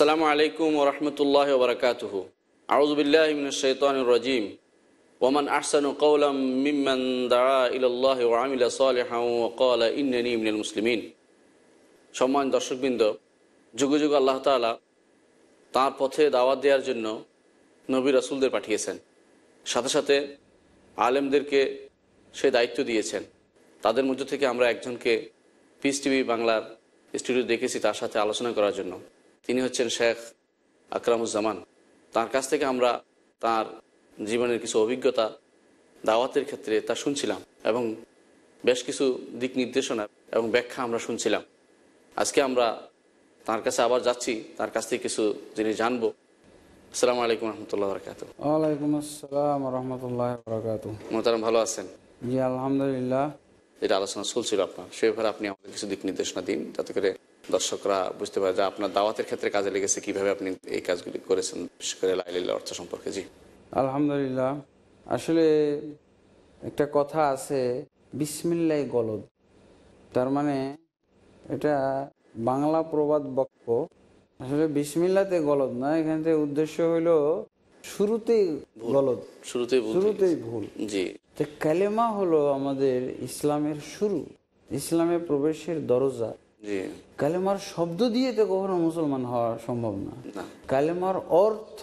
আসসালামু আলাইকুম ও রহমতুল্লাহ আউজবিল্লাহমিনশাইতানুর আউজবিল্লাহিম ওমান আহসানু কৌলাম মিম্মান মুসলিমিন সম্মান দর্শকবৃন্দ যুগ যুগ আল্লাহ তালা তাঁর পথে দাওয়াত দেওয়ার জন্য নবী রাসুলদের পাঠিয়েছেন সাথে সাথে আলেমদেরকে সে দায়িত্ব দিয়েছেন তাদের মধ্য থেকে আমরা একজনকে পিস টিভি বাংলার স্টুডিও দেখেছি তার সাথে আলোচনা করার জন্য তিনি হচ্ছেন শেখ আকরামুজ্জামান তার কাছ থেকে আমরা তার জীবনের কিছু অভিজ্ঞতা দাওয়াতের ক্ষেত্রে তা শুনছিলাম এবং বেশ কিছু দিক নির্দেশনা এবং ব্যাখ্যা আমরা শুনছিলাম আজকে আমরা তার কাছে আবার যাচ্ছি তার কাছ থেকে কিছু জিনিস জানবো আসসালামু আলাইকুম রহমতুল্লাহ বরকাত ওয়ালাইকুম আসসালাম রহমতুল্লাহ বরকাত মোতারাম ভালো আছেন জি আলহামদুলিল্লাহ এটা আলোচনা চলছিল আপনার সে ব্যাপারে আপনি আমাদের কিছু দিক নির্দেশনা দিন যাতে করে দর্শকরা বুঝতে পারে যে আপনার দাওয়াতের ক্ষেত্রে কাজে লেগেছে কিভাবে আপনি এই কাজগুলি করেছেন বিশেষ করে লাইলিল্লা অর্থ সম্পর্কে জি আলহামদুলিল্লাহ আসলে একটা কথা আছে বিসমিল্লাই গলদ তার মানে এটা বাংলা প্রবাদ বক্য আসলে বিসমিল্লাতে গলদ না এখান থেকে উদ্দেশ্য হইল শুরুতেই গলদ শুরুতেই শুরুতেই ভুল জি কালেমা ক্যালেমা হলো আমাদের ইসলামের শুরু ইসলামে প্রবেশের দরজা কালেমার শব্দ দিয়ে তো কখনো মুসলমান হওয়া সম্ভব না কালেমার অর্থ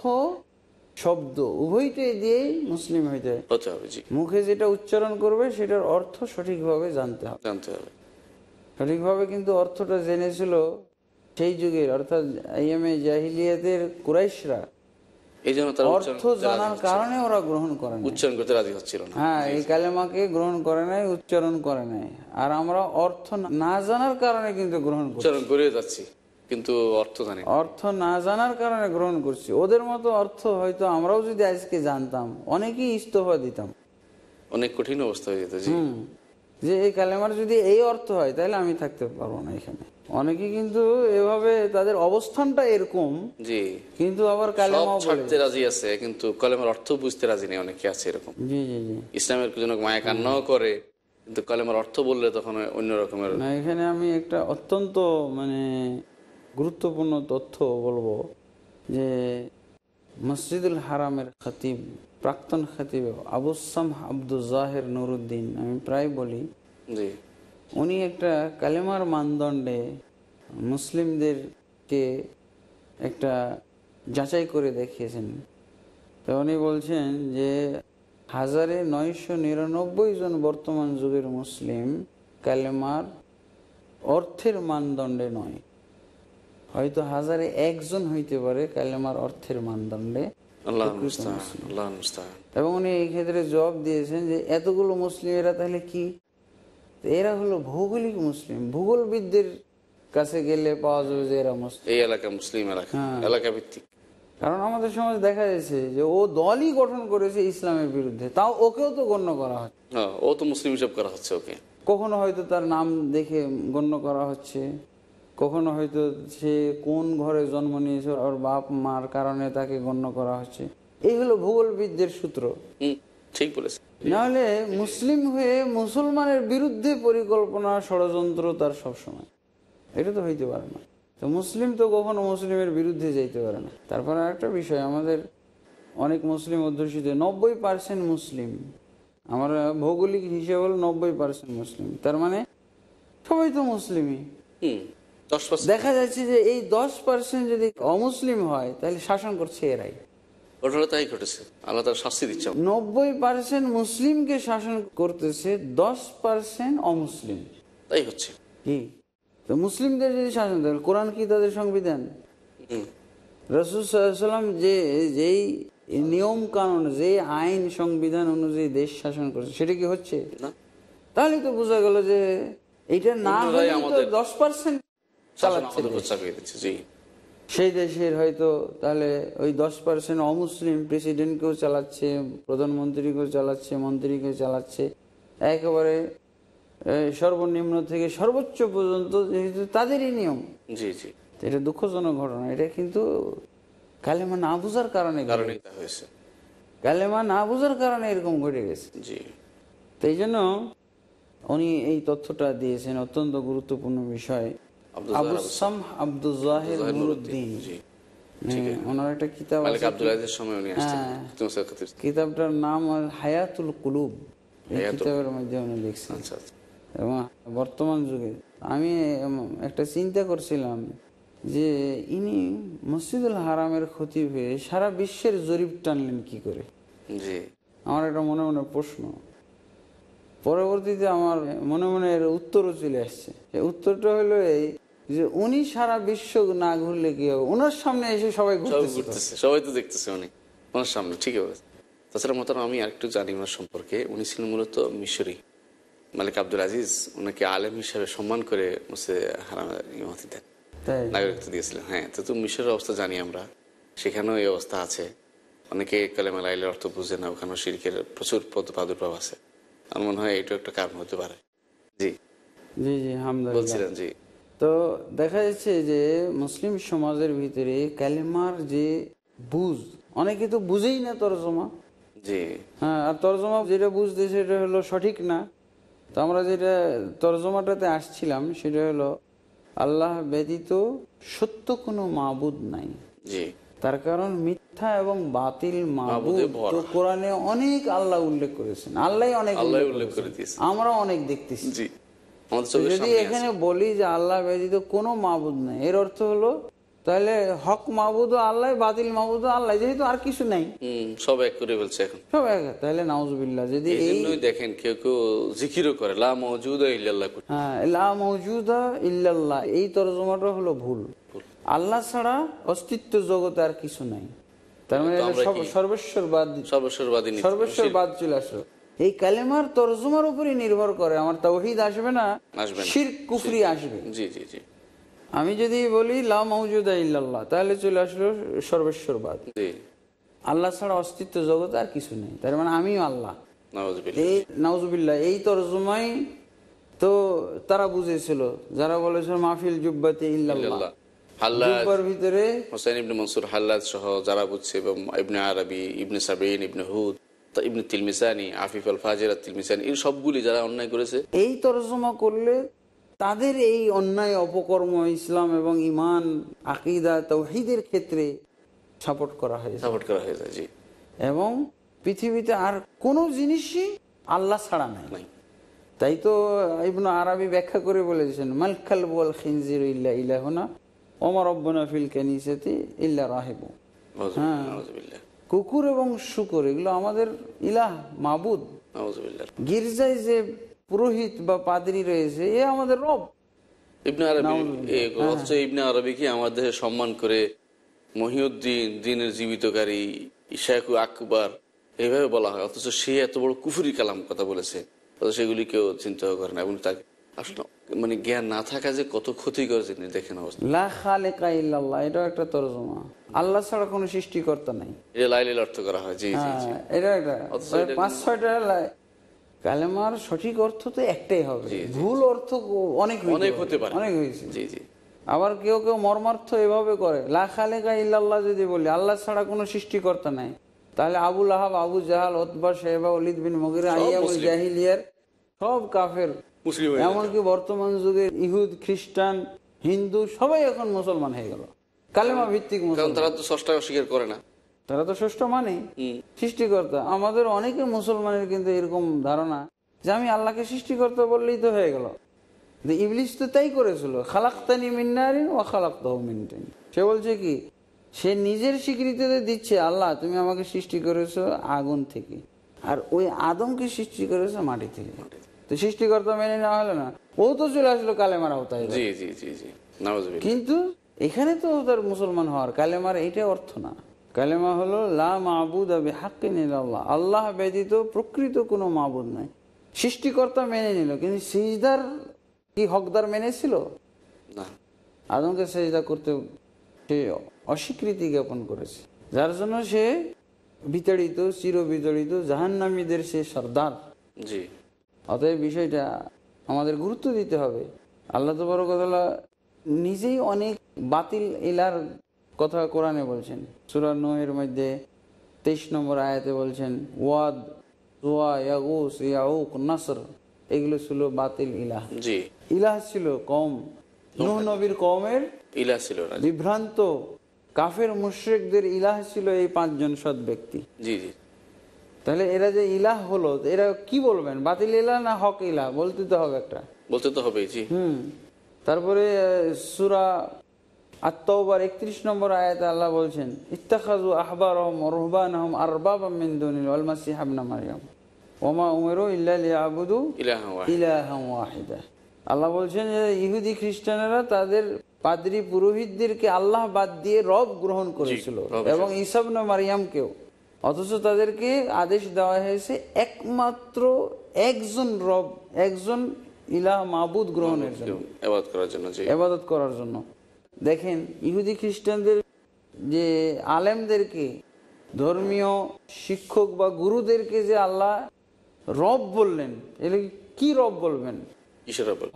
শব্দ উভয়টাই দিয়ে মুসলিম হইতে হতে মুখে যেটা উচ্চারণ করবে সেটার অর্থ সঠিকভাবে জানতে হবে জানতে হবে সঠিকভাবে কিন্তু অর্থটা জেনেছিল সেই যুগের অর্থাৎ আইএমএ জাহিলিয়াতের কুরাইশরা অর্থ জানার কারণে ওরা গ্রহণ উচ্চারণ করতে রাজি হ্যাঁ, কালেমাকে গ্রহণ করে নাই উচ্চারণ করে নাই আর আমরা অর্থ না জানার কারণে গ্রহণ উচ্চারণ করে কিন্তু অর্থ জানি অর্থ না জানার কারণে গ্রহণ করছি ওদের মতো অর্থ হয়তো আমরাও যদি আজকে জানতাম অনেকেই ইস্তফা দিতাম অনেক কঠিন অবস্থা হয়ে যেত যে এই কালেমার যদি এই অর্থ হয় তাহলে আমি থাকতে পারবো না এখানে অনেকে কিন্তু এভাবে তাদের অবস্থানটা এরকম জি কিন্তু আবার কালেমা ছাড়তে রাজি আছে কিন্তু কলেমের অর্থ বুঝতে রাজি নেই অনেকে আছে এরকম জি জি জি ইসলামের জন্য মায়া না করে কিন্তু কলেমের অর্থ বললে তখন অন্য রকমের না এখানে আমি একটা অত্যন্ত মানে গুরুত্বপূর্ণ তথ্য বলবো যে মসজিদুল হারামের খাতিব প্রাক্তন খাতিব আবুসাম আব্দুল জাহের নুরুদ্দিন আমি প্রায় বলি জি উনি একটা কালেমার মানদণ্ডে মুসলিমদেরকে একটা যাচাই করে দেখিয়েছেন তো উনি বলছেন যে হাজারে নয়শো নিরানব্বই জন বর্তমান যুগের মুসলিম কালেমার অর্থের মানদণ্ডে নয় হয়তো হাজারে একজন হইতে পারে কালেমার অর্থের মানদণ্ডে এবং উনি এই ক্ষেত্রে জবাব দিয়েছেন যে এতগুলো মুসলিমেরা তাহলে কি এরা হলো ভৌগোলিক মুসলিম ভূগোলবিদদের কাছে গেলে পাওয়া যাবে যে এরা মুসলিম এই এলাকা মুসলিম হ্যাঁ। এলাকা ভিত্তিক কারণ আমাদের সমাজে দেখা যাচ্ছে যে ও দলই গঠন করেছে ইসলামের বিরুদ্ধে তাও ওকেও তো গণ্য করা হচ্ছে ও তো মুসলিম হিসাব করা হচ্ছে ওকে কখনো হয়তো তার নাম দেখে গণ্য করা হচ্ছে কখনো হয়তো সে কোন ঘরে জন্ম নিয়েছে ওর বাপ মার কারণে তাকে গণ্য করা হচ্ছে এই হলো ভূগোলবিদদের সূত্র ঠিক বলেছে নাহলে মুসলিম হয়ে মুসলমানের বিরুদ্ধে পরিকল্পনা ষড়যন্ত্র তার সবসময় এটা তো হইতে পারে না তো মুসলিম তো কখনো মুসলিমের বিরুদ্ধে যাইতে পারে না তারপরে একটা বিষয় আমাদের অনেক মুসলিম অধ্যুষিত নব্বই পার্সেন্ট মুসলিম আমার ভৌগোলিক হিসেবে হল নব্বই পার্সেন্ট মুসলিম তার মানে সবাই তো মুসলিমই দেখা যাচ্ছে যে এই দশ পার্সেন্ট যদি অমুসলিম হয় তাহলে শাসন করছে এরাই ঘটনা তাই ঘটেছে আল্লাহ তার শাস্তি দিচ্ছে নব্বই পার্সেন্ট মুসলিমকে শাসন করতেছে দশ পার্সেন্ট অমুসলিম তাই হচ্ছে কি তো মুসলিমদের যদি শাসন করেন কোরআন কি তাদের সংবিধান রসুলাম যে যেই নিয়ম কানুন যে আইন সংবিধান অনুযায়ী দেশ শাসন করছে সেটা কি হচ্ছে তাহলে তো বোঝা গেল যে এটা না হলে দশ পার্সেন্ট চালাচ্ছে সেই দেশের হয়তো তাহলে ওই দশ পার্সেন্ট অমুসলিম প্রেসিডেন্টকেও চালাচ্ছে প্রধানমন্ত্রীকেও চালাচ্ছে মন্ত্রীকেও চালাচ্ছে একেবারে সর্বনিম্ন থেকে সর্বোচ্চ পর্যন্ত যেহেতু তাদেরই নিয়ম জি জি এটা দুঃখজনক ঘটনা এটা কিন্তু কালেমা না বোঝার কারণে হয়েছে কালেমা না বোঝার কারণে এরকম ঘটে গেছে জি তো এই জন্য উনি এই তথ্যটা দিয়েছেন অত্যন্ত গুরুত্বপূর্ণ বিষয় বর্তমান যুগে আমি একটা চিন্তা করছিলাম যে ইনি মসজিদুল হারামের ক্ষতি হয়ে সারা বিশ্বের জরিপ টানলেন কি করে আমার একটা মনে মনে প্রশ্ন পরবর্তীতে আমার মনে মনে এর উত্তরও চলে আসছে উত্তরটা হলো এই যে উনি সারা বিশ্ব না ঘুরলে কি হবে ওনার সামনে এসে সবাই ঘুরতেছে সবাই তো দেখতেছে উনি ওনার সামনে ঠিক আছে তাছাড়া মতাম আমি আরেকটু জানি ওনার সম্পর্কে উনি ছিলেন মূলত মিশরি মালিক আব্দুল আজিজ ওনাকে আলেম হিসাবে সম্মান করে মুসে হারাম ইমাতি দেন নাগরিকত্ব দিয়েছিলেন হ্যাঁ তো তুমি মিশরের অবস্থা জানি আমরা সেখানেও এই অবস্থা আছে অনেকে কালেমা লাইলের অর্থ বুঝে না ওখানেও শিল্পের প্রচুর পদ প্রাদুর্ভাব আছে আমার মনে হয় এটা একটা কারণ হতে পারে জি জি জি বলছিলেন জি তো দেখা যাচ্ছে যে মুসলিম সমাজের ভিতরে ক্যালেমার যে বুঝ অনেকে তো বুঝেই না তরজমা জি হ্যাঁ আর তরজমা যেটা বুঝতে সেটা হলো সঠিক না তো আমরা যেটা তরজমাটাতে আসছিলাম সেটা হলো আল্লাহ ব্যতীত সত্য কোনো মাবুদ নাই জি তার কারণ মিথ্যা এবং বাতিল মাবুদ কোরআনে অনেক আল্লাহ উল্লেখ করেছেন আল্লাহ অনেক উল্লেখ করে আমরা অনেক দেখতেছি যদি এখানে বলি যে আল্লাহ ব্যতীত কোনো মাহবুদ নেই এর অর্থ হলো তাহলে হক মাহবুদ আল্লাহ বাতিল মাহবুদ আল্লাহ যেহেতু আর কিছু নাই সব এক করে বলছে এখন সব এক তাহলে নাউজুবিল্লাহ যদি এই দেখেন কেউ কেউ জিকিরও করে লা মৌজুদা ইল্লাল্লাহ হ্যাঁ লা মৌজুদা ইল্লাল্লাহ এই তরজমাটা হলো ভুল আল্লাহ ছাড়া অস্তিত্ব জগতে আর কিছু নাই তার মানে সর্বেশ্বরবাদ সর্বেশ্বরবাদী সর্বেশ্বরবাদ চলে আসো এই কালেমার তরজমার উপরে নির্ভর করে আমার তাওহিদ আসবে না শির কুফরি আসবে আমি যদি বলি লা মৌজুদা ইল্লাল্লাহ তাহলে চলে আসলো সর্বেশ্বরবাদ আল্লাহ ছাড়া অস্তিত্ব জগতে আর কিছু নেই তার মানে আমিও আল্লাহ এই এই তর্জমাই তো তারা বুঝেছিল যারা বলেছিল মাহফিল জুব্বাতে ইল্লাল্লাহ ভিতরে হোসেন ইবনে মনসুর হাল্লাদ সহ যারা বুঝছে এবং ইবনে আরবি ইবনে সাবিন ইবনে হুদ ইবনে তিলমিসানি আফিফ আল ফাজের তিলমিসানি এই সবগুলি যারা অন্যায় করেছে এই তরজমা করলে তাদের এই অন্যায় অপকর্ম ইসলাম এবং ইমান আকিদা তৌহিদের ক্ষেত্রে সাপোর্ট করা হয়েছে সাপোর্ট করা হয়েছে জি এবং পৃথিবীতে আর কোনো জিনিসই আল্লাহ ছাড়া নাই তাই তো ইবন আরবি ব্যাখ্যা করে বলেছেন মালখাল বল খিনজির ইল্লা ইলাহনা ওমর অব্বনা ফিল কানিসাতি ইল্লা রাহেব হ্যাঁ কুকুর এবং শুকুর এগুলো আমাদের ইলাহ মাবুদ গির্জায় যে পুরোহিত বা পাদরি রয়েছে এ আমাদের রব ইবনে হ্যাঁ, হ্যাঁ। আরবিকে আমাদের সম্মান করে মহিউদ্দিন দিনের জীবিতকারী আকবর বলা হয় অথচ সে এত বড় কুফুরি কালাম কথা বলেছে সেগুলি কেউ চিন্তা করে না এবং তাকে মানে জ্ঞান না থাকা যে কত আল্লাহ ছাড়া নাই অর্থ করা হয় হ্যাঁ, কালেমার সঠিক অর্থ তো একটাই হবে ভুল অর্থ অনেক অনেক হতে পারে অনেক হয়েছে আবার কেউ কেউ মর্মার্থ এভাবে করে লাখালেকা ইল্লাল্লাহ যদি বলি আল্লাহ ছাড়া কোনো সৃষ্টিকর্তা নাই তাহলে আবুল আহাব আবু জাহাল ওতবা শেহবা অলিদ বিন মগিরা আইয়াবুল জাহিলিয়ার সব কাফের এমনকি বর্তমান যুগে ইহুদ খ্রিস্টান হিন্দু সবাই এখন মুসলমান হয়ে গেল কালেমা ভিত্তিক মুসলমান তারা তো ষষ্ঠ অস্বীকার করে না তারা তো ষষ্ঠ মানে সৃষ্টিকর্তা আমাদের অনেকে মুসলমানের কিন্তু এরকম ধারণা যে আমি আল্লাহকে সৃষ্টিকর্তা বললেই তো হয়ে গেল ইবলিশ তো তাই করেছিল খালাক্তানি মিন্নারিন ও খালাক্ত সে বলছে কি সে নিজের স্বীকৃতিতে দিচ্ছে আল্লাহ তুমি আমাকে সৃষ্টি করেছো আগুন থেকে আর ওই আদমকে সৃষ্টি করেছো মাটি থেকে তো সৃষ্টিকর্তা মেনে নেওয়া হলো না ও তো চলে আসলো কালেমার আওতায় জি জি জি জি কিন্তু এখানে তো তার মুসলমান হওয়ার কালেমার এটা অর্থ না কালেমা হলো আল্লাহ ব্যতীত প্রকৃত কোনো মাহবুদ নাই সৃষ্টিকর্তা মেনে নিল কিন্তু সিজদার কি হকদার মেনেছিল না আদমকে সেজদা করতে সে অস্বীকৃতি জ্ঞাপন করেছে যার জন্য সে বিতাড়িত চির বিতাড়িত জাহান্নামীদের সে সর্দার জি অতএব বিষয়টা আমাদের গুরুত্ব দিতে হবে আল্লাহ তবরকতলা নিজেই অনেক বাতিল এলার কথা কোরআনে বলছেন সুরান নোহের মধ্যে তেইশ নম্বর আয়াতে বলছেন ওয়াদ ওয়া এগুলো ছিল বাতিল ইলাহ ইলাহ ছিল কম নুহ নবীর কমের ইলাহ ছিল বিভ্রান্ত কাফের মুশ্রিকদের ইলাহ ছিল এই পাঁচজন সৎ ব্যক্তি জি জি তাহলে এরা যে ইলাহ হলো এরা কি বলবেন বাতিল ইলাহ না হক ইলাহ বলতে তো হবে একটা বলতে তো হবে জি হুম তারপরে সুরা আত্মবার একত্রিশ নম্বর আয়াতে আল্লাহ বলছেন ইত্তাখাজু আহবার আহম রহবান আহম আরবাব আমিন দনিল আলমাসি হাবনা মারিয়াম ওমা উমেরো ইবুদু ওয়াহিদা আল্লাহ বলছেন যে ইহুদি খ্রিস্টানেরা তাদের পাদ্রী পুরোহিতদেরকে আল্লাহ বাদ দিয়ে রব গ্রহণ করেছিল এবং ইসাবনা মারিয়ামকেও অথচ তাদেরকে আদেশ দেওয়া হয়েছে একমাত্র একজন রব একজন ইলা মাবুদ গ্রহণের জন্য এবাদত করার জন্য দেখেন ইহুদি খ্রিস্টানদের যে আলেমদেরকে ধর্মীয় শিক্ষক বা গুরুদেরকে যে আল্লাহ রব বললেন এলে কি রব বলবেন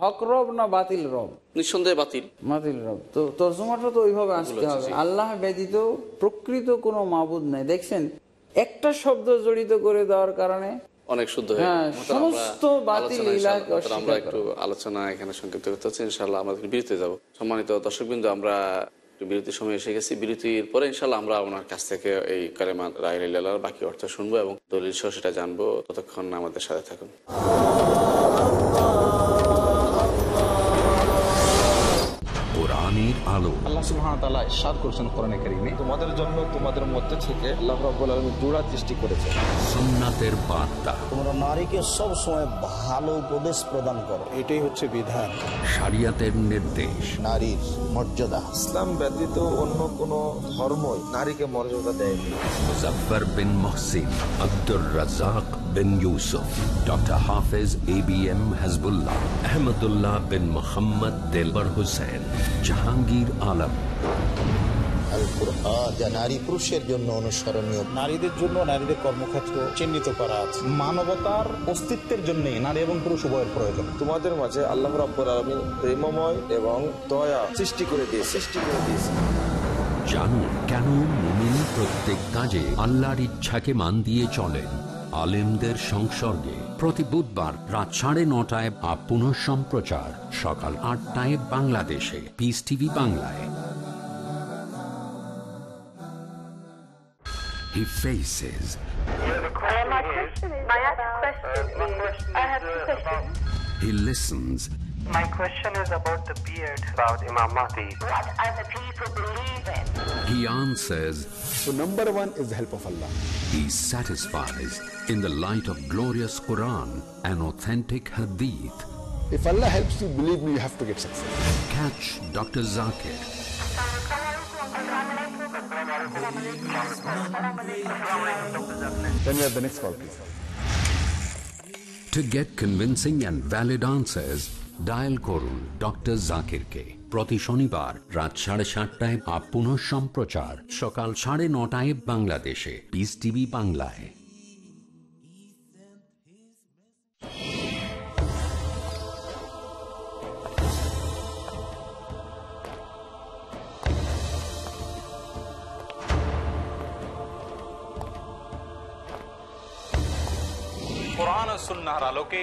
হক রব না বাতিল রব নিঃসন্দেহে বাতিল বাতিল রব তো তর্জমাটা তো ওইভাবে আসতে হবে আল্লাহ ব্যতীত প্রকৃত কোনো মাবুদ নাই দেখছেন একটা শব্দ জড়িত করে দেওয়ার কারণে অনেক শুদ্ধ হ্যাঁ, সমস্ত আমরা একটু আলোচনা এখানে সংক্ষিপ্ত করতে হচ্ছে ইনশাল্লাহ আমাদের বিরতিতে যাব সম্মানিত দর্শক দর্শকবৃন্দ আমরা বিরতির সময় এসে গেছি বিরতির পরে ইনশাল্লাহ আমরা ওনার কাছ থেকে এই কালেমা রাহিলার বাকি অর্থ শুনবো এবং দলিল সহ সেটা জানবো ততক্ষণ আমাদের সাথে থাকুন ভালো তোমাদের জন্য তোমাদের মধ্যে থেকে নারীকে ভালো উপদেশ প্রদান এটাই হচ্ছে নির্দেশ নারীর মর্যাদা ব্যতীত অন্য কোনো ধর্মই নারীকে মর্যাদা bin Abdur Razzak bin doctor A B M Ahmadullah bin Mohammad Jahangir নারী পুরুষের জন্য নারীদের জন্য নারীদের কর্মক্ষেত্র চিহ্নিত করা মানবতার অস্তিত্বের নারী এবং পুরুষ প্রয়োজন তোমাদের মাঝে আল্লাহ এবং দয়া সৃষ্টি করে দিয়ে সৃষ্টি করে জানুন কেন প্রত্যেক কাজে আল্লাহর ইচ্ছাকে মান দিয়ে চলেন আলেমদের সংসর্গে প্রতি বুধবার রাত সাড়ে নটায় বা পুনঃ সম্প্রচার সকাল আটটায় বাংলাদেশে পিস টিভি বাংলায় He faces. He listens. My question is about the beard, about Imam Mahdi. What are the people believing? He answers, So number one is the help of Allah. He satisfies in the light of glorious Quran and authentic Hadith. If Allah helps you, believe me, you have to get success. Catch Dr. Zakir. Then we have the next call, please. To get convincing and valid answers, dial করুন doctor জাকিরকে প্রতি শনিবার রাত সাড়ে সাতটায় up পুনঃ সম্প্রচার সকাল সাড়ে নটায় বাংলাদেশে পিস টিভি বাংলায় পুরানো আলোকে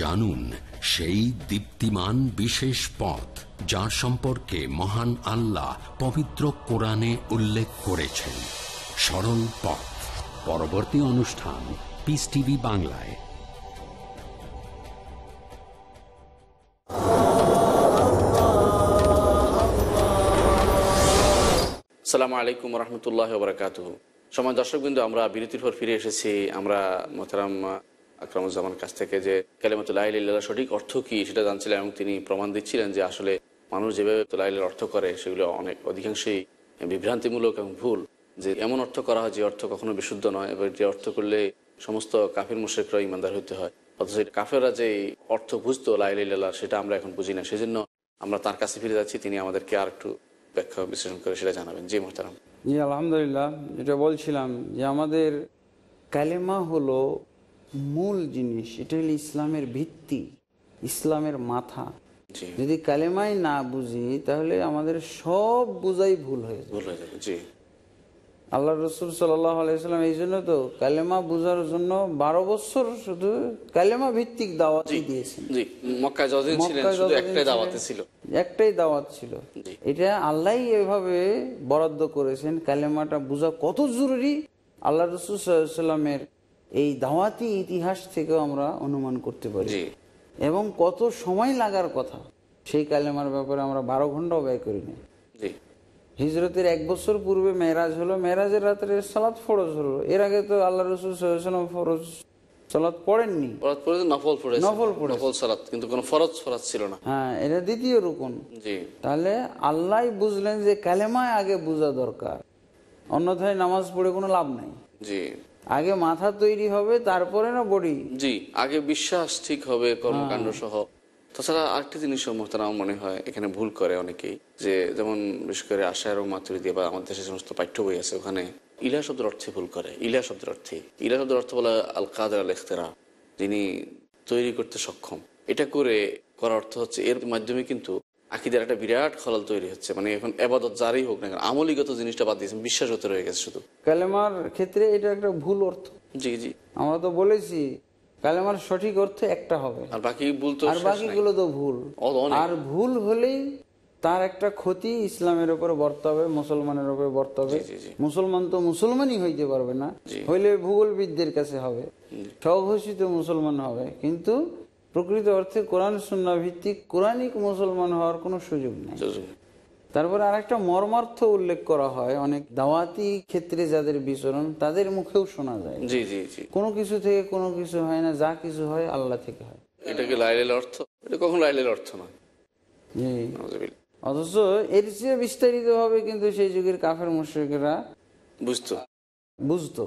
জানুন সেই দীপ্তিমান বিশেষ পথ যার সম্পর্কে মহান আল্লাহ পবিত্র কোরআনে উল্লেখ করেছেন সরল পথ পরবর্তী অনুষ্ঠান পিস টিভি বাংলায় সালামু আলাইকুম রহমতুল্লাহ বরকাত সময় দর্শকবিন্দু আমরা বিরতির পর ফিরে এসেছি আমরা মোহতারাম আকরামুজ্জামান কাছ থেকে যে কালেমাতুল্লাহ ইল্লাহ সঠিক অর্থ কী সেটা জানছিলেন এবং তিনি প্রমাণ দিচ্ছিলেন যে আসলে মানুষ যেভাবে তোলাইলের অর্থ করে সেগুলো অনেক অধিকাংশই বিভ্রান্তিমূলক এবং ভুল যে এমন অর্থ করা হয় যে অর্থ কখনো বিশুদ্ধ নয় এবার যে অর্থ করলে সমস্ত কাফির মুশেকরা ইমানদার হতে হয় অথচ কাফেররা যে অর্থ বুঝতো লাইলিল্লাহ সেটা আমরা এখন বুঝি না সেই জন্য আমরা তার কাছে ফিরে যাচ্ছি তিনি আমাদেরকে আর একটু ব্যাখ্যা বিশ্লেষণ করে সেটা জানাবেন জি মোহতারাম জি আলহামদুলিল্লাহ যেটা বলছিলাম যে আমাদের ক্যালেমা হলো মূল জিনিস এটা হলো ইসলামের ভিত্তি ইসলামের মাথা যদি কালেমাই না বুঝি তাহলে আমাদের সব বুঝাই ভুল হয়ে যাবে আল্লাহ রসুল সাল্লাম এই জন্য তো কালেমা বুঝার জন্য বারো বছর শুধু কালেমা ভিত্তিক দাওয়াতই দিয়েছেন একটাই দাওয়াত ছিল এটা আল্লাহ এভাবে বরাদ্দ করেছেন কালেমাটা বোঝা কত জরুরি আল্লাহ রসুল সাল্লামের এই দাওয়াতি ইতিহাস থেকে আমরা অনুমান করতে পারি এবং কত সময় লাগার কথা সেই কালেমার ব্যাপারে আমরা বারো ঘন্টাও ব্যয় করি না হিজরতের এক বছর পূর্বে মেয়েরাজ হলো মেয়েরাজের রাত্রে সালাদ ফরজ হলো এর আগে তো আল্লাহ রসুল ফরজ সালাদ পড়েননি নফল নফল নফল সালাত কিন্তু কোনো ফরজ ফরজ ছিল না হ্যাঁ এটা দ্বিতীয় রুকন তাহলে আল্লাহ বুঝলেন যে কালেমায় আগে বোঝা দরকার অন্যথায় নামাজ পড়ে কোনো লাভ নাই জি আগে মাথা তৈরি হবে তারপরে না বডি জি আগে বিশ্বাস ঠিক হবে কর্মকাণ্ড হ্যাঁ। সহ তাছাড়া আরেকটি জিনিস মোহতারা মনে হয় এখানে ভুল করে অনেকেই যে যেমন বিশেষ করে আশা এবং দিয়ে বা আমাদের দেশে সমস্ত পাঠ্য বই আছে ওখানে ইলা শব্দের অর্থে ভুল করে ইলা শব্দের অর্থে ইলা শব্দের অর্থ বলা আল কাদের আল এখতেরা যিনি তৈরি করতে সক্ষম এটা করে করার অর্থ হচ্ছে এর মাধ্যমে কিন্তু আকিদের একটা বিরাট খলল তৈরি হচ্ছে মানে এখন এবাদত যারই হোক না আমলিগত জিনিসটা বাদ দিয়েছেন হতে রয়ে গেছে শুধু কালেমার ক্ষেত্রে এটা একটা ভুল অর্থ জি জি আমরা তো বলেছি কালেমার সঠিক অর্থ একটা হবে আর বাকি ভুল তো আর বাকিগুলো তো ভুল আর ভুল হলেই তার একটা ক্ষতি ইসলামের উপরে বর্তাবে মুসলমানের উপরে বর্তাবে মুসলমান তো মুসলমানই হইতে পারবে না হইলে ভূগোলবিদদের কাছে হবে স্বঘোষিত মুসলমান হবে কিন্তু প্রকৃত অর্থে কোরআন সুন্না ভিত্তিক কোরআনিক মুসলমান হওয়ার কোনো সুযোগ নেই তারপরে আরেকটা মর্মার্থ উল্লেখ করা হয় অনেক দাওয়াতি ক্ষেত্রে যাদের বিচরণ তাদের মুখেও শোনা যায় জি জি জি কোনো কিছু থেকে কোনো কিছু হয় না যা কিছু হয় আল্লাহ থেকে হয় কি লাইলের অর্থ এটা কখন লাইলের অর্থ নয় জি অথচ এর চেয়ে ভাবে কিন্তু সেই যুগের কাফের মুশ্রিকরা বুঝতো বুঝতো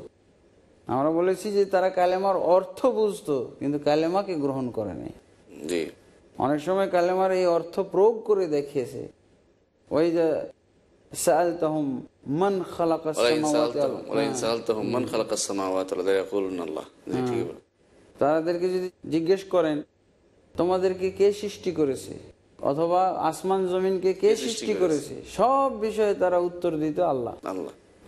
আমরা বলেছি যে তারা কালেমার অর্থ বুঝতো কিন্তু কালেমাকে গ্রহণ করেনি অনেক সময় কালেমার এই অর্থ প্রয়োগ করে দেখিয়েছে ওই যে হ্যাঁ। হ্যাঁ। তাদেরকে যদি জিজ্ঞেস করেন তোমাদেরকে কে সৃষ্টি করেছে অথবা আসমান জমিনকে কে সৃষ্টি করেছে সব বিষয়ে তারা উত্তর দিত আল্লাহ আল্লাহ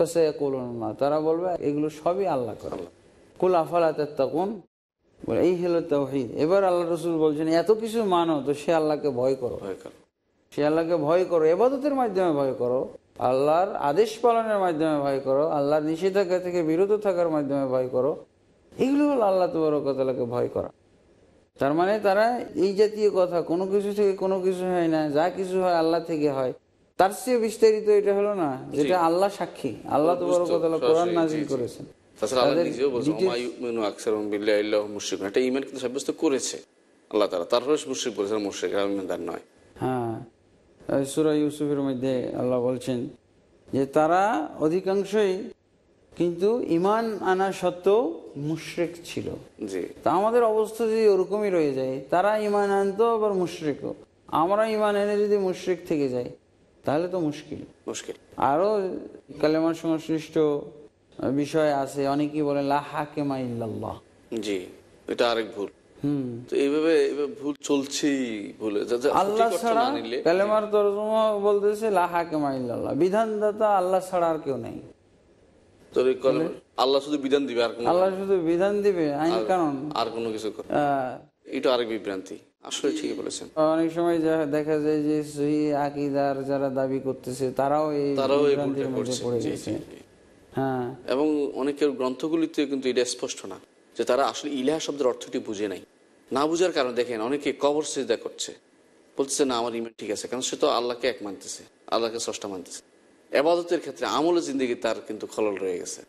তারা বলবে এগুলো সবই আল্লাহ করে কুল আফালাতে তখন এই হলো তৌহিদ এবার আল্লাহ রসুল বলছেন এত কিছু মানো তো সে আল্লাহকে ভয় করো সে আল্লাহকে ভয় করো এবাদতের মাধ্যমে ভয় করো আল্লাহর আদেশ পালনের মাধ্যমে ভয় করো আল্লাহর নিষেধাজ্ঞা থেকে বিরত থাকার মাধ্যমে ভয় করো এগুলো হলো আল্লাহ তবরকতালাকে ভয় করা তার মানে তারা এই জাতীয় কথা কোনো কিছু থেকে কোনো কিছু হয় না যা কিছু হয় আল্লাহ থেকে হয় তার চেয়ে বিস্তারিত এটা হলো না যেটা আল্লাহ সাক্ষী আল্লাহ তো কথা কোরআন নাজিল করেছেন সাব্যস্ত করেছে আল্লাহ তারা নয় হ্যাঁ, সুরা ইউসুফের মধ্যে আল্লাহ বলছেন যে তারা অধিকাংশই কিন্তু ইমান আনা সত্ত্বেও মুশ্রেক ছিল তা আমাদের অবস্থা যদি ওরকমই রয়ে যায় তারা ইমান আনতো আবার মুশ্রেকও আমরা ইমান এনে যদি মুশ্রিক থেকে যায় তাহলে তো মুশকিল মুশকিল আরো কালেমার সংশ্লিষ্ট বিষয় আছে অনেকেই বলেন লাহাকেমা ইল্লাল্লাহ জি এটা আরেক ভুল আল্লাহ ছাড়া আল্লাহ ছাড়া আর কেউ নেই আল্লাহ শুধু বিধান দিবে আল্লাহ শুধু বিধান দিবে আইন কারণ আর কোনো কিছু এটা আরেক বিভ্রান্তি আসলে ঠিকই বলেছেন অনেক সময় দেখা যায় যে সহি যারা দাবি করতেছে তারাও এই তারাও এই হ্যাঁ এবং অনেকের গ্রন্থগুলিতে কিন্তু এটা স্পষ্ট না যে তারা আসলে ইলাহা শব্দের অর্থটি বুঝে নাই না বুঝার কারণে দেখেন অনেকে কবর সেজদা করছে বলতেছে না আমার ইমেন ঠিক আছে কারণ সে তো আল্লাহকে এক মানতেছে আল্লাহকে স্রষ্টা মানতেছে আবাদতের ক্ষেত্রে আমলে জিন্দগি তার কিন্তু খলল রয়ে গেছে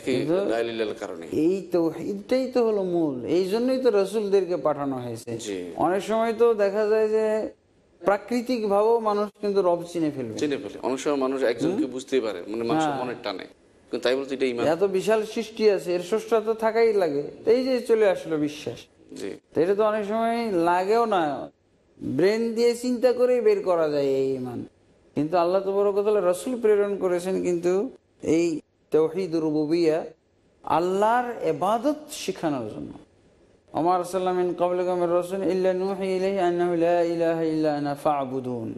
এই তৌহিদটাই তো হলো মূল এই জন্যই তো রসুলদেরকে পাঠানো হয়েছে অনেক সময় তো দেখা যায় যে প্রাকৃতিক ভাবেও মানুষ কিন্তু রব চিনে ফেলবে চিনে ফেলে অনেক সময় মানুষ একজনকে বুঝতেই পারে মানে মানুষের হ্যাঁ। মনের টানে তাই বলতে এটা এত বিশাল সৃষ্টি আছে এর স্রষ্টা তো থাকাই লাগে এই যে চলে আসলো বিশ্বাস এটা তো অনেক সময় লাগেও না ব্রেন দিয়ে চিন্তা করেই বের করা যায় এই ইমান কিন্তু আল্লাহ তো বড় তবরকতলা রসুল প্রেরণ করেছেন কিন্তু এই তৌহিদ রুবুবিয়া আল্লাহর এবাদত শিখানোর জন্য আমার সাল্লাম কবলগমের রসুন ইবুদুন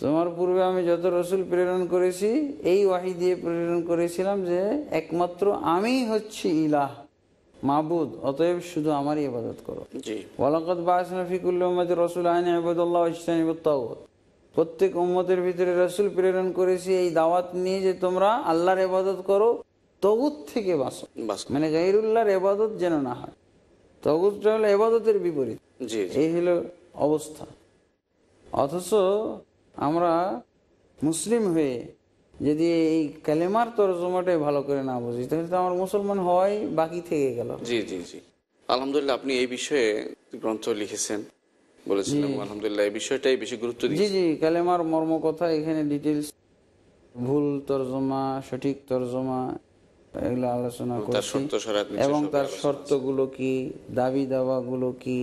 তোমার পূর্বে আমি যত রসুল প্রেরণ করেছি এই ওয়াহি দিয়ে প্রেরণ করেছিলাম যে একমাত্র আমি হচ্ছি ইলাহ মাহবুদ অতএব শুধু আমারই ইবাদত করো ওয়ালাকত বাসনফিকুল্লাহ রসুল আইন আবুদুল্লাহ ইসলাম প্রত্যেক উম্মতের ভিতরে রসুল প্রেরণ করেছি এই দাওয়াত নিয়ে যে তোমরা আল্লাহর এবাদত করো তগুত থেকে বাস মানে জাহিরুল্লাহর এবাদত যেন না হয় তগুতটা হলো এবাদতের বিপরীত এই হলো অবস্থা অথচ আমরা মুসলিম হয়ে যদি এই কালেমার তরজমাটাই ভালো করে না বুঝি তাহলে তো আমার মুসলমান হওয়াই বাকি থেকে গেল জি জি জি আলহামদুলিল্লাহ আপনি এই বিষয়ে গ্রন্থ লিখেছেন এবং তার গুলো কি দাবি গুলো কি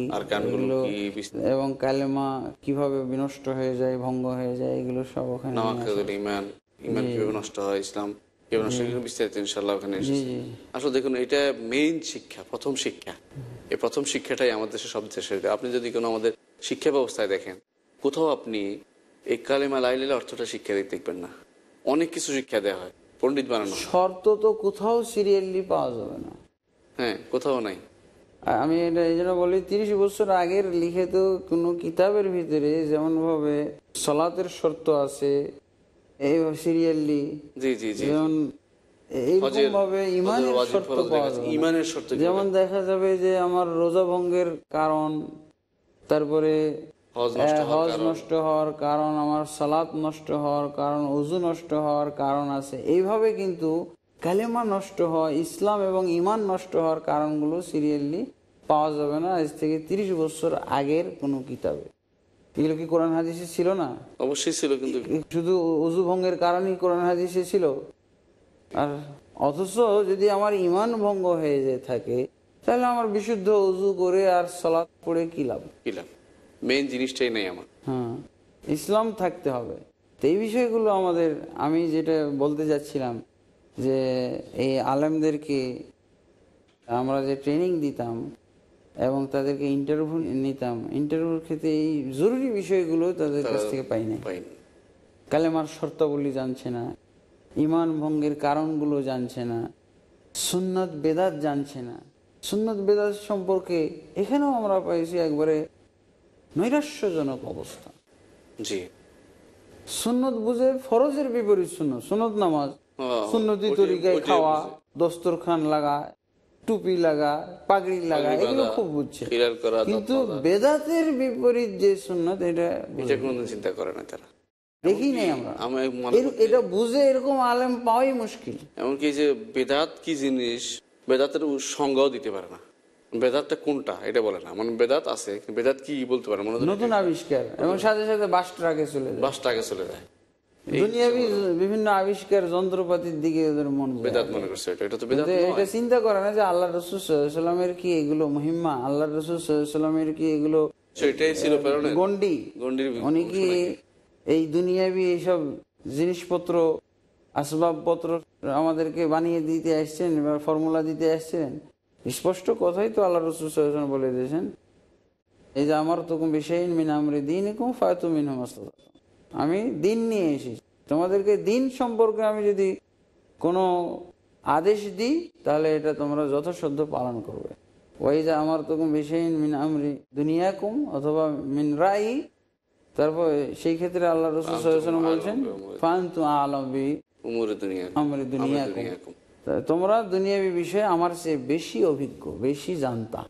এবং কালেমা কিভাবে বিনষ্ট হয়ে যায় ভঙ্গ হয়ে যায় এগুলো সব ওখানে নষ্ট হয় ইসলাম বিস্তারিত আসলে দেখুন এটা মেইন শিক্ষা প্রথম শিক্ষা এই প্রথম শিক্ষাটাই আমাদের দেশে সব দেশের আপনি যদি কোনো আমাদের শিক্ষা ব্যবস্থায় দেখেন কোথাও আপনি এই কালেমা লাইলের অর্থটা শিক্ষা দিতে দেখবেন না অনেক কিছু শিক্ষা দেওয়া হয় পন্ডিত বানানো শর্ত তো কোথাও সিরিয়ালি পাওয়া যাবে না হ্যাঁ কোথাও নাই আমি এটা এই জন্য বলি তিরিশ বছর আগের লিখিত কোনো কিতাবের ভিতরে যেমনভাবে সলাতের শর্ত আছে এইভাবে সিরিয়ালি জি জি জি যেমন ইমানের শর্ত পাওয়া যাবে যেমন দেখা যাবে যে আমার রোজা ভঙ্গের কারণ তারপরে হজ হ্যাঁ, নষ্ট হওয়ার কারণ আমার সালাত নষ্ট হওয়ার কারণ উজু নষ্ট হওয়ার কারণ আছে এইভাবে কিন্তু কালেমা নষ্ট হওয়া ইসলাম এবং ইমান নষ্ট হওয়ার কারণগুলো সিরিয়ালি পাওয়া যাবে না আজ থেকে ৩০ বছর আগের কোনো কিতাবে এগুলো কি কোরআন হাদিসে ছিল না অবশ্যই ছিল কিন্তু শুধু উজু ভঙ্গের কারণেই কোরআন হাদিসে ছিল আর অথচ যদি আমার ইমান ভঙ্গ হয়ে থাকে তাহলে আমার বিশুদ্ধ উজু করে আর সলাদ পড়ে কি লাভ কি লাভ মেন জিনিসটাই নেই আমার হ্যাঁ ইসলাম থাকতে হবে এই বিষয়গুলো আমাদের আমি যেটা বলতে যাচ্ছিলাম যে এই আলেমদেরকে আমরা যে ট্রেনিং দিতাম এবং তাদেরকে ইন্টারভিউ নিতাম ইন্টারভিউর ক্ষেত্রে এই জরুরি বিষয়গুলো তাদের কাছ থেকে পাই না কালেমার শর্তাবলী জানছে না ইমান ভঙ্গের কারণগুলো জানছে না সুন্নত বেদাত জানছে না সুন্নত বেদাত সম্পর্কে এখানেও আমরা পাইছি একবারে নৈরাশ্যজনক অবস্থা জি সুন্নত বুঝে ফরজের বিপরীত সুন্নত সুন্নত নামাজ সুন্নতি তরিকায় খাওয়া দস্তরখান লাগা টুপি লাগা পাগড়ি লাগা এগুলো খুব বুঝছে কিন্তু বেদাতের বিপরীত যে সুন্নত এটা চিন্তা করে না তারা দেখি নাই আমরা এটা বুঝে এরকম আলেম পাওয়াই মুশকিল এমনকি যে বেদাত কি জিনিস বেদাতের সংজ্ঞাও দিতে পারে না বেদাতটা কোনটা এটা বলে না মানে বেদাত আছে বেদাত কি বলতে পারে মনে নতুন আবিষ্কার এবং সাথে সাথে বাসটা আগে চলে যায় বাসটা আগে চলে যায় বিভিন্ন আবিষ্কার যন্ত্রপাতির দিকে ওদের মন বেদাত মনে করছে এটা তো বেদাত এটা চিন্তা করে না যে আল্লাহ রাসূল সাল্লামের কি এগুলো মহিমা আল্লাহ রাসূল সাল্লামের কি এগুলো সেটাই ছিল গন্ডি গন্ডির উনি কি এই দুনিয়াবি এইসব জিনিসপত্র আসবাবপত্র আমাদেরকে বানিয়ে দিতে আসছেন বা ফর্মুলা দিতে আসছেন স্পষ্ট কথাই তো আল্লাহ রসুল বলে দিয়েছেন এই যে আমার তো বিষয় মিন আমরে দিন এরকম ফায়তু মিন আমি দিন নিয়ে এসেছি তোমাদেরকে দিন সম্পর্কে আমি যদি কোনো আদেশ দিই তাহলে এটা তোমরা যথাসাধ্য পালন করবে ওই যে আমার তখন বিষয় মিন আমরি দুনিয়া কুম অথবা মিন রাই তারপর সেই ক্ষেত্রে আল্লাহ রসুল বলছেন ফান তু আলমী তোমরা দুনিয়াবি বিষয়ে আমার চেয়ে বেশি অভিজ্ঞ বেশি জানতা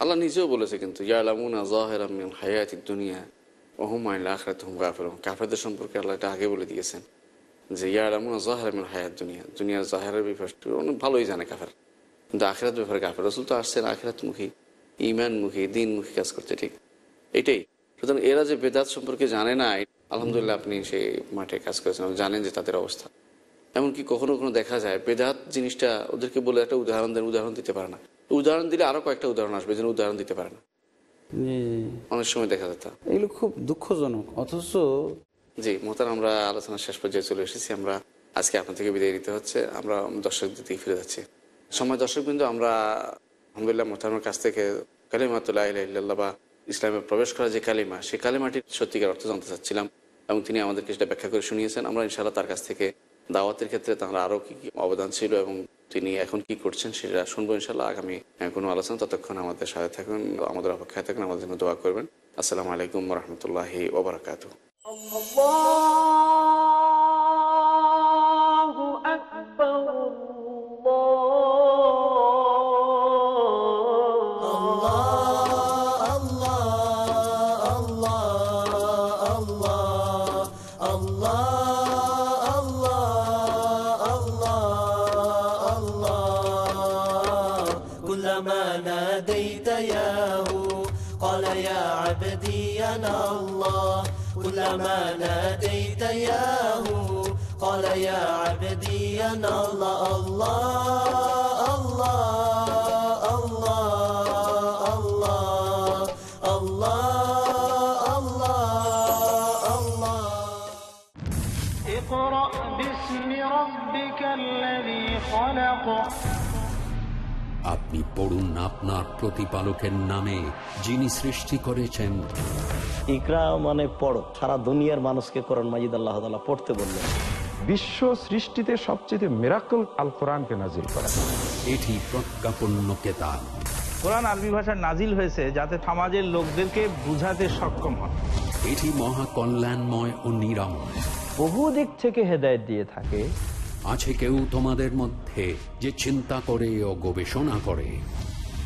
আল্লাহ নিজেও বলেছে কিন্তু কাফের কাফেরদের সম্পর্কে আল্লাহ এটা আগে বলে দিয়েছেন যে ভালোই জানে কাফের কিন্তু আখেরাত ব্যাপারে কাফের রসুল তো আসছেন কাজ করতে ঠিক এটাই সুতরাং এরা যে বেদাত সম্পর্কে জানে না আলহামদুলিল্লাহ আপনি সেই মাঠে কাজ করেছেন জানেন যে তাদের অবস্থা এমনকি কখনো কখনো দেখা যায় বেদাত জিনিসটা ওদেরকে বলে একটা উদাহরণ দেন উদাহরণ দিতে পারে না উদাহরণ দিলে আরো কয়েকটা উদাহরণ আসবে যেন উদাহরণ দিতে পারে না অনেক সময় দেখা যেত এগুলো খুব দুঃখজনক অথচ জি মোতার আমরা আলোচনা শেষ পর্যায়ে চলে এসেছি আমরা আজকে আপনার থেকে বিদায় নিতে হচ্ছে আমরা দর্শকদের দিকে ফিরে যাচ্ছি সময় দর্শক কিন্তু আমরা আলহামদুলিল্লাহ মোতারমের কাছ থেকে কালিমাতুল্লাহ বা ইসলামে প্রবেশ করা যে কালিমা সেই কালিমাটির সত্যিকার অর্থ জানতে চাচ্ছিলাম এবং তিনি আমাদেরকে সেটা ব্যাখ্যা করে শুনিয়েছেন আমরা ইনশাআল্লাহ তার কাছ থেকে দাওয়াতের ক্ষেত্রে তাহলে আরও কী কী অবদান ছিল এবং তিনি এখন কি করছেন সেটা শুনবো ইনশাল্লাহ আগামী কোনো আলোচনা ততক্ষণ আমাদের সাথে থাকুন আমাদের অপেক্ষায় থাকুন আমাদের জন্য দোয়া করবেন আসসালামু আলাইকুম রহমতুল্লাহি Allah معناه قال يا عبدي أنا الله كلما ناديت ياه قال يا عبدي أنا الله الله الله الله الله الله الله الله اقرأ باسم ربك الذي خلق পড়ুন আপনার প্রতিপালকের নামে যিনি সৃষ্টি করেছেন ইকরা মানে পড় সারা দুনিয়ার মানুষকে কোরআন মাজিদ আল্লাহ তালা পড়তে বললেন বিশ্ব সৃষ্টিতে সবচেয়ে মেরাকল আল কোরআনকে নাজিল করা এটি প্রজ্ঞাপন্য কেতাব কোরআন আরবি ভাষার নাজিল হয়েছে যাতে সমাজের লোকদেরকে বুঝাতে সক্ষম হয় এটি মহা ও নিরাময় বহু দিক থেকে হেদায়ত দিয়ে থাকে আছে কেউ তোমাদের মধ্যে যে চিন্তা করে ও গবেষণা করে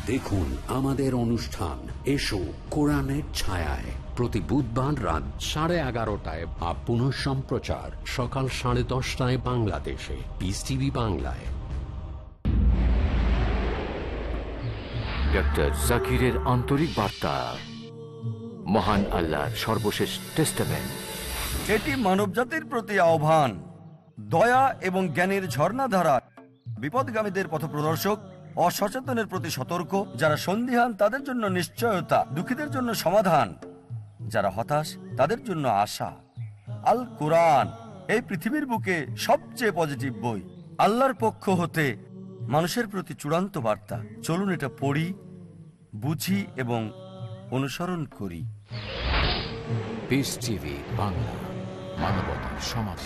দেখুন আমাদের অনুষ্ঠান এসো কোরআনের ছায়ায় প্রতি বুধবার রাত সাড়ে এগারোটায় বা পুনঃ সম্প্রচার সকাল সাড়ে দশটায় বাংলাদেশে পিস টিভি বাংলায় ডক্টর জাকিরের আন্তরিক বার্তা মহান আল্লাহর সর্বশেষ টেস্টামেন্ট এটি মানবজাতির প্রতি আহ্বান দয়া এবং জ্ঞানের ঝর্ণাধারা বিপদগামীদের পথপ্রদর্শক অসচেতনের প্রতি সতর্ক যারা সন্দিহান তাদের জন্য নিশ্চয়তা দুঃখীদের জন্য সমাধান যারা হতাশ তাদের জন্য আশা আল কোরআন এই পৃথিবীর বুকে সবচেয়ে পজিটিভ বই আল্লাহর পক্ষ হতে মানুষের প্রতি চূড়ান্ত বার্তা চলুন এটা পড়ি বুঝি এবং অনুসরণ করি বাংলা মানবতার সমাজ